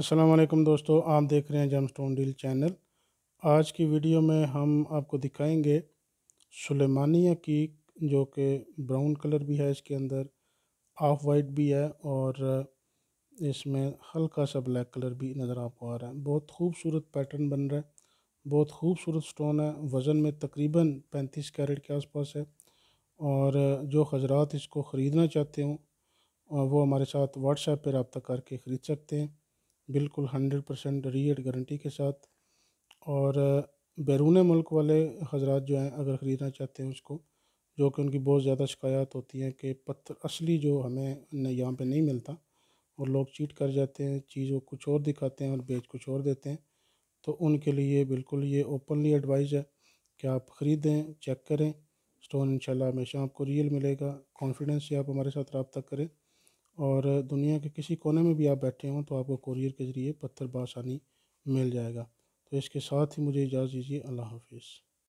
असलम दोस्तों आप देख रहे हैं जम स्टोन डील चैनल आज की वीडियो में हम आपको दिखाएंगे सुलेमानिया की जो कि ब्राउन कलर भी है इसके अंदर ऑफ वाइट भी है और इसमें हल्का सा ब्लैक कलर भी नज़र आपको आ रहा है बहुत खूबसूरत पैटर्न बन रहा है बहुत खूबसूरत स्टोन है वज़न में तकरीबन पैंतीस कैरेट के आसपास है और जो हजरात इसको ख़रीदना चाहते हों वो हमारे साथ व्हाट्सएप पर रबता करके ख़रीद सकते हैं बिल्कुल हंड्रेड परसेंट रीएड गारंटी के साथ और बैरून मुल्क वाले हजरात जो हैं अगर ख़रीदना चाहते हैं उसको जो कि उनकी बहुत ज़्यादा शिकायत होती है कि पत्थर असली जो हमें यहाँ पे नहीं मिलता और लोग चीट कर जाते हैं चीज़ों कुछ और दिखाते हैं और बेच कुछ और देते हैं तो उनके लिए बिल्कुल ये ओपनली एडवाइज़ है कि आप ख़रीदें चेक करें स्टोन इंशाल्लाह हमेशा आपको रियल मिलेगा कॉन्फिडेंस से आप हमारे साथ रबता करें और दुनिया के किसी कोने में भी आप बैठे हों तो आपको कुरियर के ज़रिए पत्थर बासानी मिल जाएगा तो इसके साथ ही मुझे इजाज़त दीजिए अल्लाह हाफिज़